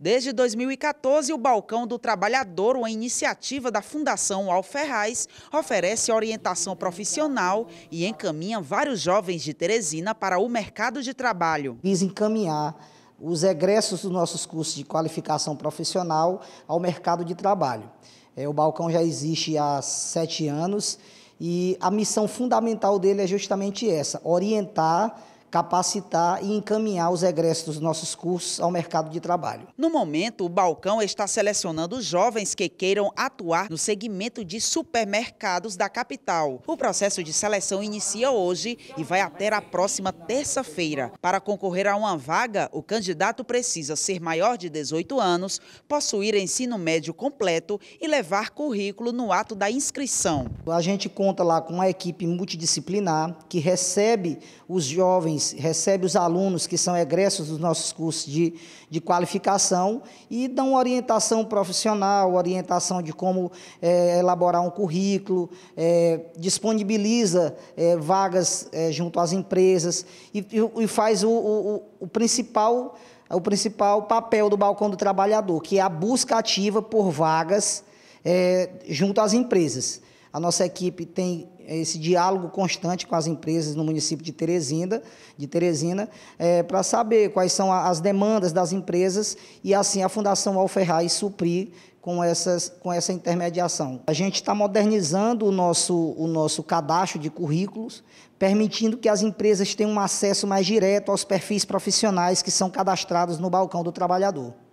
Desde 2014, o Balcão do Trabalhador, uma iniciativa da Fundação Alferraz, oferece orientação profissional e encaminha vários jovens de Teresina para o mercado de trabalho. Visa encaminhar os egressos dos nossos cursos de qualificação profissional ao mercado de trabalho. É, o Balcão já existe há sete anos e a missão fundamental dele é justamente essa, orientar capacitar e encaminhar os egressos dos nossos cursos ao mercado de trabalho. No momento, o Balcão está selecionando jovens que queiram atuar no segmento de supermercados da capital. O processo de seleção inicia hoje e vai até a próxima terça-feira. Para concorrer a uma vaga, o candidato precisa ser maior de 18 anos, possuir ensino médio completo e levar currículo no ato da inscrição. A gente conta lá com uma equipe multidisciplinar que recebe os jovens instituições os alunos que são egressos dos nossos cursos de, de qualificação e dão orientação profissional, orientação de como é, elaborar um currículo, é, disponibiliza é, vagas é, junto às empresas e, e, e faz o, o, o principal o principal papel do balcão do trabalhador, que é a busca ativa por vagas é, junto às empresas. A nossa equipe tem é, esse diálogo constante com as empresas no município de Teresina, de Teresina é, para saber quais são as demandas das empresas e, assim, a Fundação Alferraz suprir com, essas, com essa intermediação. A gente está modernizando o nosso, o nosso cadastro de currículos, permitindo que as empresas tenham um acesso mais direto aos perfis profissionais que são cadastrados no balcão do trabalhador.